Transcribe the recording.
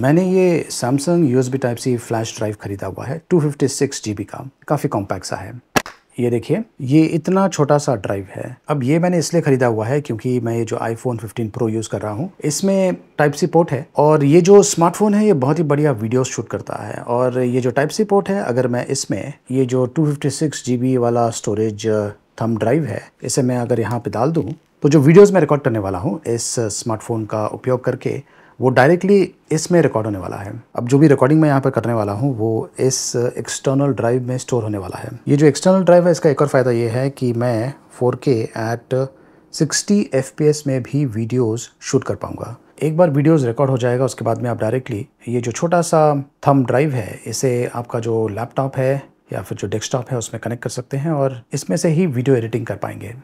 मैंने ये Samsung U S B type C flash drive खरीदा हुआ है two fifty six G B का काफ़ी कॉम्पैक्ट सा है ये देखिए ये इतना छोटा सा ड्राइव है अब ये मैंने इसलिए ख़रीदा हुआ है क्योंकि मैं ये जो फोन 15 प्रो यूज़ कर रहा हूँ इसमें टाइप सी पोर्ट है और ये जो स्मार्टफोन है ये बहुत ही बढ़िया वीडियोस शूट करता है और ये जो टाइप सी पोर्ट है अगर मैं इसमें ये जो टू फिफ्टी वाला स्टोरेज थम ड्राइव है इसे मैं अगर यहाँ पर डाल दूँ तो जो वीडियोज़ मैं रिकॉर्ड करने वाला हूँ इस स्मार्टफोन का उपयोग करके वो डायरेक्टली इसमें रिकॉर्ड होने वाला है अब जो भी रिकॉर्डिंग मैं यहाँ पर करने वाला हूँ वो इस एक्सटर्नल ड्राइव में स्टोर होने वाला है ये जो एक्सटर्नल ड्राइव है इसका एक और फ़ायदा ये है कि मैं 4K एट 60 fps में भी वीडियोस शूट कर पाऊँगा एक बार वीडियोस रिकॉर्ड हो जाएगा उसके बाद में आप डायरेक्टली ये जो छोटा सा थम ड्राइव है इसे आपका जो लैपटॉप है या फिर जो डेस्कटॉप है उसमें कनेक्ट कर सकते हैं और इसमें से ही वीडियो एडिटिंग कर पाएंगे